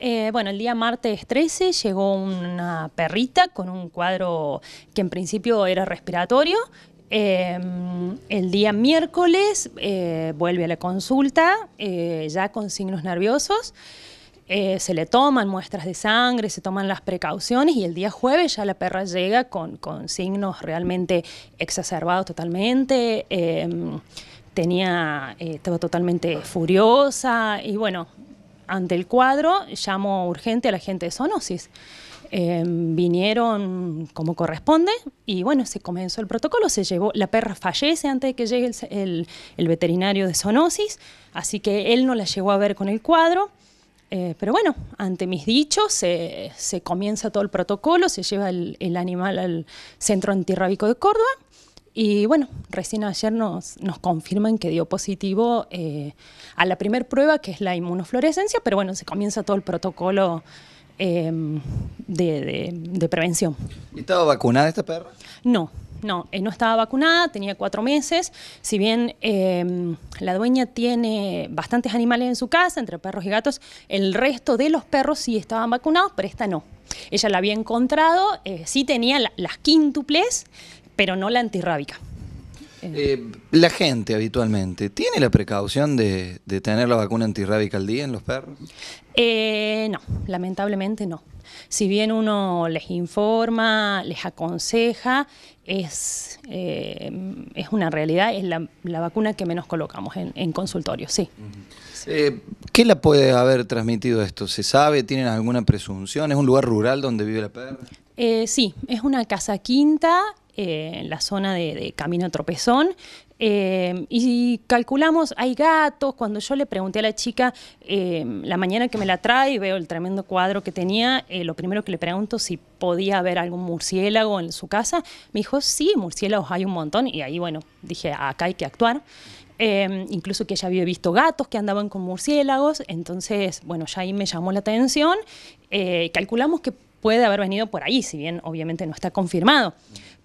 Eh, bueno, el día martes 13 llegó una perrita con un cuadro que en principio era respiratorio. Em, el día miércoles eh, vuelve a la consulta, eh, ya con signos nerviosos. se le toman muestras de sangre, se toman las precauciones y el día jueves ya la perra llega con, signos realmente exacerbados totalmente, em, tenía, estaba totalmente furiosa y bueno, ante el cuadro llamo urgente a la gente de zoonosis, em, vinieron como corresponde y bueno, se comenzó el protocolo, se llevó, la perra fallece antes de que llegue el, veterinario de zoonosis, así que él no la llegó a ver con el cuadro. Eh, pero bueno, ante mis dichos se, comienza todo el protocolo, se lleva el, el animal al Centro Antirrábico de Córdoba y bueno, recién ayer nos, nos confirman que dio positivo eh, a la primer prueba, que es la inmunofluorescencia, pero bueno, se comienza todo el protocolo em, de, prevención. ¿Y estaba vacunada esta perra? No, no, eh, no estaba vacunada, tenía cuatro meses. Si bien em, la dueña tiene bastantes animales en su casa, entre perros y gatos, el resto de los perros sí estaban vacunados, pero esta no. Ella la había encontrado, eh, sí tenía las quíntuples, pero no la antirrábica. Eh, la gente habitualmente, ¿tiene la precaución de, tener la vacuna antirrábica al día en los perros? Eh, no, lamentablemente no. Si bien uno les informa, les aconseja, es, eh, es una realidad, es la, vacuna que menos colocamos en, en consultorio, sí. ¿Qué la puede haber transmitido esto? ¿Se sabe? ¿Tienen alguna presunción? ¿Es un lugar rural donde vive la perra? sí, es una casa quinta en eh, la zona de, de Camino Tropezón. Eh, y calculamos, hay gatos, cuando yo le pregunté a la chica eh, la mañana que me la trae y veo el tremendo cuadro que tenía, lo primero que le pregunto si podía haber algún murciélago en su casa, me dijo, sí, murciélagos hay un montón y ahí bueno, dije, acá hay que actuar. incluso que ella había visto gatos que andaban con murciélagos, entonces, bueno, ya ahí me llamó la atención. calculamos que puede haber venido por ahí, si bien obviamente no está confirmado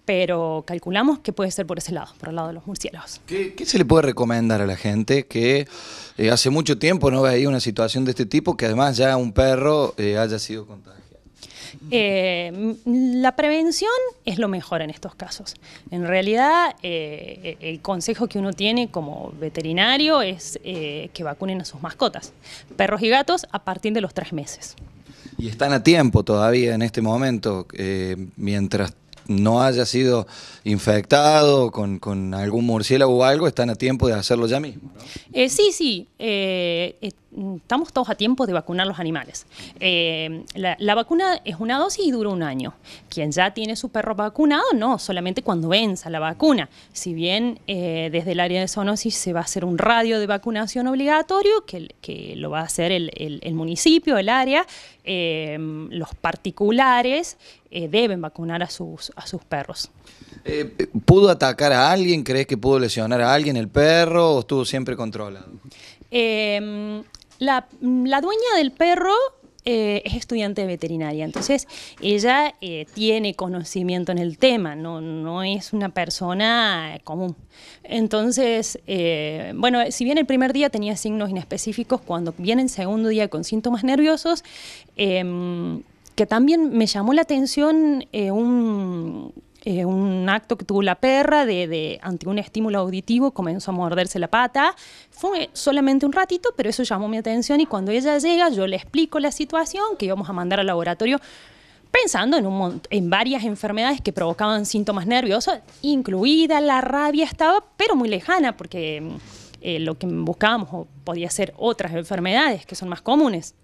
pero calculamos que puede ser por ese lado, por el lado de los murciélagos. ¿Qué, se le puede recomendar a la gente que eh, hace mucho tiempo no veía una situación de este tipo, que además ya un perro eh, haya sido contagiado? Eh, la prevención es lo mejor en estos casos. En realidad, e-, el consejo que uno tiene como veterinario es que vacunen a sus mascotas, perros y gatos, a partir de los tres meses. Y están a tiempo todavía en este momento, mientras no haya sido infectado con, con, algún murciélago o algo, están a tiempo de hacerlo ya mismo. Eh, sí, sí. Eh, estamos todos a tiempo de vacunar los animales. Eh, la, vacuna es una dosis y dura un año. Quien ya tiene su perro vacunado, no, solamente cuando venza la vacuna. Si bien desde el área de zoonosis se va a hacer un radio de vacunación obligatorio, que, lo va a hacer el, el municipio, el área, los particulares deben vacunar a sus, a sus perros. Eh, ¿Pudo atacar a alguien? ¿Crees que pudo lesionar a alguien el perro o estuvo siempre controlado? Em, la, dueña del perro eh, es estudiante de veterinaria, entonces ella eh, tiene conocimiento en el tema, no, no es una persona común. Entonces, bueno, si bien el primer día tenía signos inespecíficos, cuando viene el segundo día con síntomas nerviosos, em, que también me llamó la atención eh, eh, un, acto que tuvo la perra de, ante un estímulo auditivo comenzó a morderse la pata. Fue solamente un ratito, pero eso llamó mi atención y cuando ella llega yo le explico la situación que íbamos a mandar al laboratorio pensando en, un, en varias enfermedades que provocaban síntomas nerviosos, incluida la rabia estaba, pero muy lejana porque... Eh, lo que buscábamos podía ser otras enfermedades que son más comunes.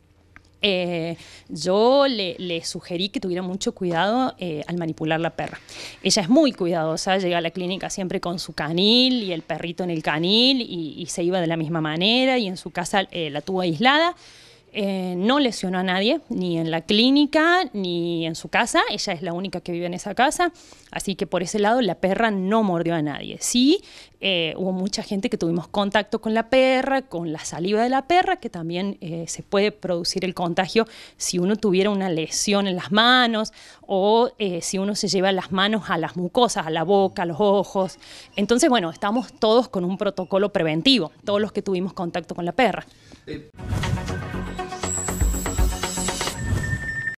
Eh, yo le, sugerí que tuviera mucho cuidado eh, al manipular la perra. Ella es muy cuidadosa, llega a la clínica siempre con su canil y el perrito en el canil y, se iba de la misma manera y en su casa eh, la tuvo aislada. Eh, no lesionó a nadie, ni en la clínica, ni en su casa. Ella es la única que vive en esa casa. Así que por ese lado la perra no mordió a nadie. Sí, eh, hubo mucha gente que tuvimos contacto con la perra, con la saliva de la perra, que también eh, se puede producir el contagio si uno tuviera una lesión en las manos o si uno se lleva las manos a las mucosas, a la boca, a los ojos. Entonces, bueno, estamos todos con un protocolo preventivo, todos los que tuvimos contacto con la perra.